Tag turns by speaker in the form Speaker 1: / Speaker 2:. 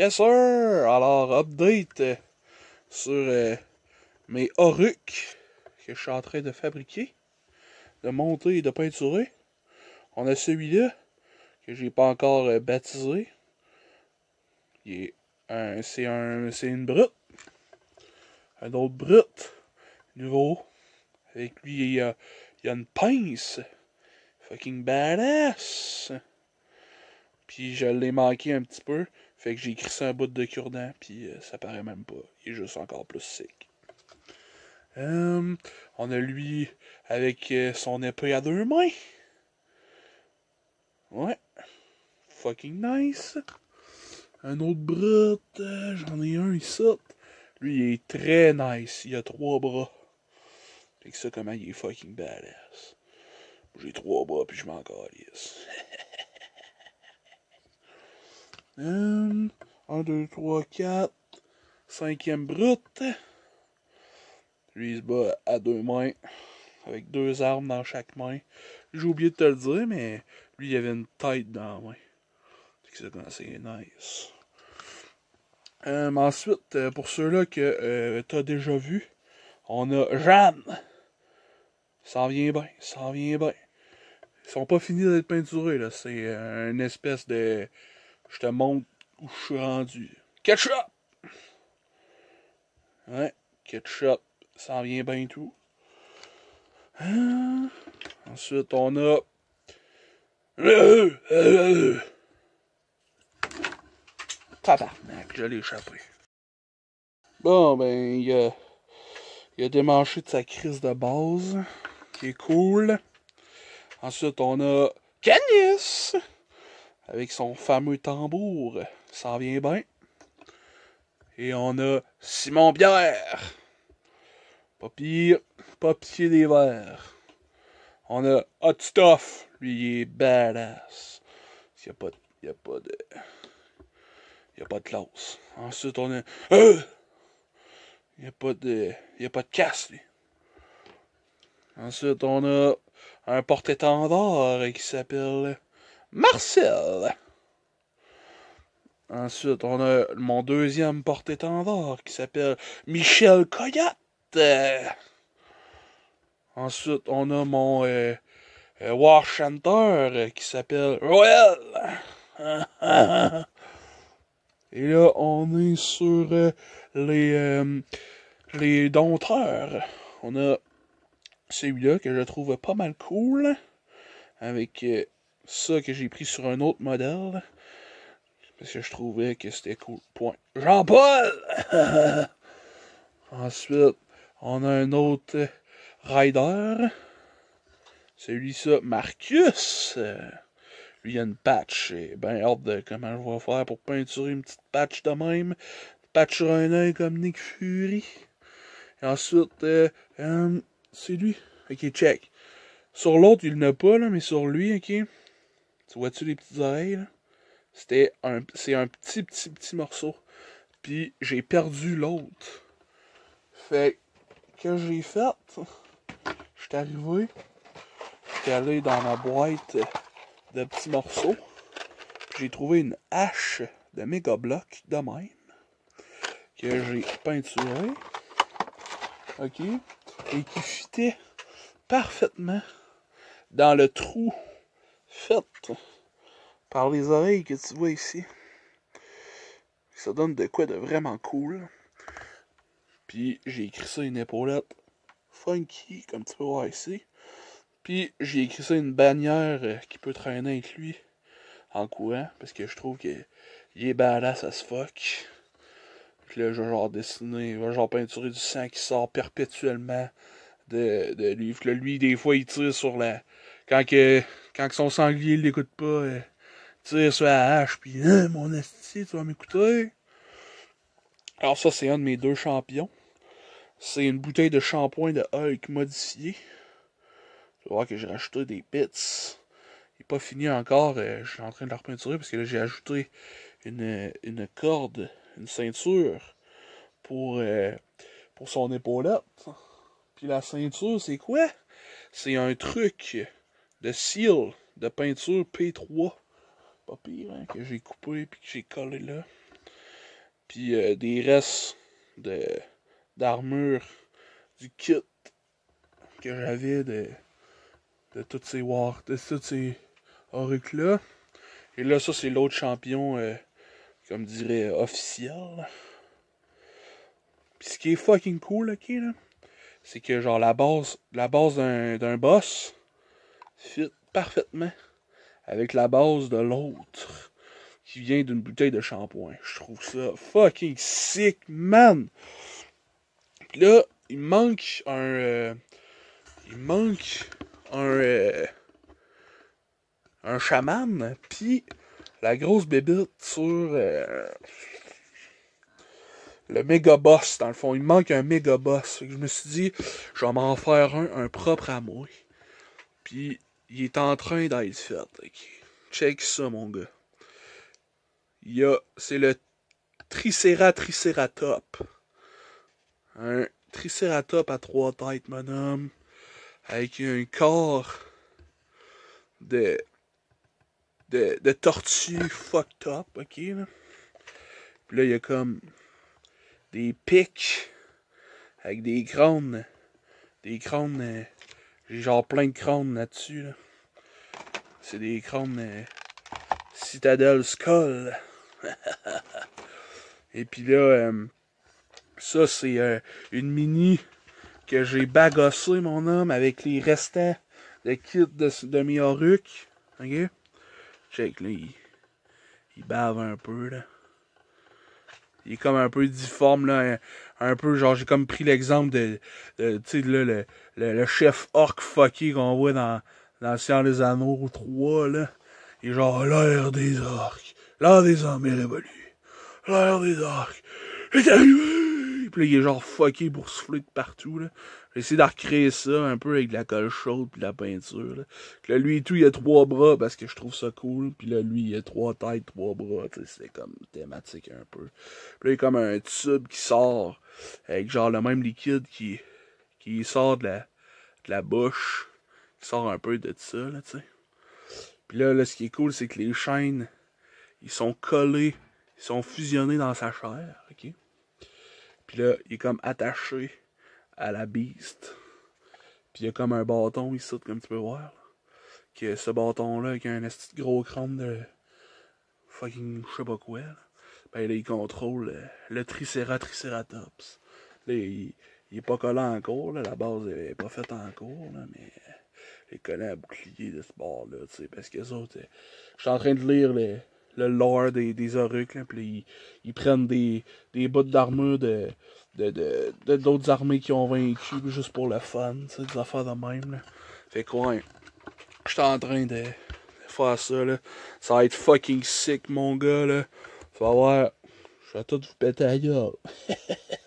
Speaker 1: Yes sir! Alors, update euh, sur euh, mes Oruc que je suis en train de fabriquer, de monter et de peinturer. On a celui-là que j'ai pas encore euh, baptisé. C'est un, une brute. Un autre brute. Nouveau. Avec lui, il il y a une pince. Fucking badass. Puis je l'ai manqué un petit peu. Fait que j'ai écrit ça un bout de cure-dent, puis euh, ça paraît même pas. Il est juste encore plus sec. Euh, on a lui avec euh, son épée à deux mains. Ouais. Fucking nice. Un autre brut. J'en ai un ici. Lui, il est très nice. Il a trois bras. Fait que ça, comment il est fucking badass. J'ai trois bras, puis je m'en calisse. Un, 1, 2, 3, 4. Cinquième brute. Lui, il se bat à deux mains. Avec deux armes dans chaque main. J'ai oublié de te le dire, mais lui, il avait une tête dans la main. C'est ça nice. Euh, ensuite, euh, pour ceux-là que euh, tu as déjà vu, on a Jeanne. Ça en vient bien, ça en vient bien. Ils sont pas finis d'être peinturés, là. C'est une espèce de je te montre où je suis rendu. Ketchup! Ouais, ketchup, ça en vient bien tout. Hein? Ensuite, on a. Tabarnak, je l'ai échappé. Bon, ben, il a, il a démanché de sa crise de base, qui est cool. Ensuite, on a Canis! avec son fameux tambour. Ça vient bien. Et on a Simon Pierre, Pas pire, pas des verres. On a Hot Stuff. Lui, il est badass. Il n'y a pas de. Il a pas de. Il a pas de classe. Ensuite, on a. Euh! Il n'y a pas de. Il a pas de casse, lui. Ensuite, on a un porte-étendard qui s'appelle Marcel. Ensuite, on a mon deuxième porte-étendard qui s'appelle Michel Coyote. Ensuite, on a mon euh, euh war qui s'appelle Roel. Et là, on est sur euh, les, euh, les On a celui-là que je trouve pas mal cool. Avec ça que j'ai pris sur un autre modèle. Parce que je trouvais que c'était cool. Point. Jean-Paul! Ensuite, on a un autre rider. celui ça, Marcus. Lui, il a une patch. et ben hâte de comment je vais faire pour peinturer une petite patch de même. patch sur un œil comme Nick Fury. Et ensuite, euh, euh, c'est lui. Ok, check. Sur l'autre, il n'a pas, là, mais sur lui, ok. Tu vois-tu les petites oreilles, c'est un petit, petit, petit morceau. Puis j'ai perdu l'autre. Fait que j'ai fait, suis arrivé, je suis allé dans ma boîte de petits morceaux. J'ai trouvé une hache de méga bloc de même que j'ai peinturée. OK? Et qui fitait parfaitement dans le trou faite par les oreilles que tu vois ici. Ça donne de quoi de vraiment cool. Puis j'ai écrit ça une épaulette funky, comme tu peux voir ici. Puis j'ai écrit ça une bannière euh, qui peut traîner avec lui en courant, parce que je trouve qu'il est badass ça se fuck. Puis là, je vais genre dessiner, je vais genre peinturer du sang qui sort perpétuellement de, de lui. Puis là, lui, des fois, il tire sur la. Quand que. Quand son sanglier ne l'écoute pas, euh, tire sur la hache, puis hein, mon esti, tu vas m'écouter. Alors, ça, c'est un de mes deux champions. C'est une bouteille de shampoing de Hulk modifié. Tu vas que j'ai rajouté des pits. Il n'est pas fini encore. Euh, je suis en train de le repeinturer parce que là, j'ai ajouté une, corde, une ceinture pour, euh, pour son épaulette. Puis la ceinture, c'est quoi? C'est un truc de seal de peinture P3. Pas pire, hein, que j'ai coupé puis que j'ai collé là. Puis euh, des restes de d'armure du kit que j'avais de, de toutes ces war, de toutes ces orucs là. Et là, ça, c'est l'autre champion, euh, comme dirait, officiel. Puis ce qui est fucking cool, ok, là, c'est que genre la base, la base d'un boss, fit parfaitement avec la base de l'autre qui vient d'une bouteille de shampoing. Je trouve ça fucking sick, man! là, il manque un. Euh, il manque un. Euh, un chaman, puis la grosse bébite sur. Euh, le méga boss, dans le fond. Il manque un méga boss. je me suis dit, je vais m'en faire un, un propre à moi. Puis il est en train d'être fait. Check ça, mon gars. Il y a, c'est le Triceratop. Un Triceratop à trois têtes, mon homme. Avec un corps de, de, de tortue fucked up, ok? Là. Puis là, il y a comme des pics avec des crânes, Des crânes. Euh, j'ai genre plein de crânes là-dessus. C'est des crânes... citadelles euh, Citadel Skull. Et puis là, euh, ça c'est euh, une mini que j'ai bagossé mon homme avec les restants de kit de, de mes Ok? Check là, il, il bave un peu là. Il est comme un peu difforme, là, un, peu, genre, j'ai comme pris l'exemple de, tu sais, le, le, chef orc fucké qu'on voit dans, dans Le Seigneur des Anneaux 3, là. Il est genre, l'air des orcs. l'air des hommes est évolué l'air des orques est arrivé! puis là, il est genre fucké, boursouflé de partout, là. J'ai essayé de recréer ça un peu avec de la colle chaude puis de la peinture, là. lui et tout, il a trois bras parce que je trouve ça cool. Puis là, lui, il a trois têtes, trois bras, c'est comme thématique un peu. Puis là, il est comme un tube qui sort avec genre le même liquide qui, qui sort de la, la bouche, qui sort un peu de ça, là, tu sais. Puis là, là, ce qui est cool, c'est que les chaînes, ils sont collés, ils sont fusionnés dans sa chair, ok? Puis là, il est comme attaché à la beast. Puis il y a comme un bâton il saute comme tu peux voir. Que ce bâton-là, qui a un gros crâne de fucking je sais pas quoi. Ben là, il contrôle le, euh, le Triceratops. Là, il, il, est pas collé encore, là, la base est pas faite encore, là, mais il est collé à bouclier de ce bord-là, tu sais, parce que ça, je suis en train de lire les le lore des, des orucs. puis ils, prennent des, des bouts d'armure de d'autres de, d'autres armées qui ont vaincu juste pour le fun, des affaires de même. Là. Fait quoi, ouais, je suis en train de, faire ça. Là. Ça va être fucking sick, mon gars. Là. Faut avoir. Je vais tout vous péter à gueule.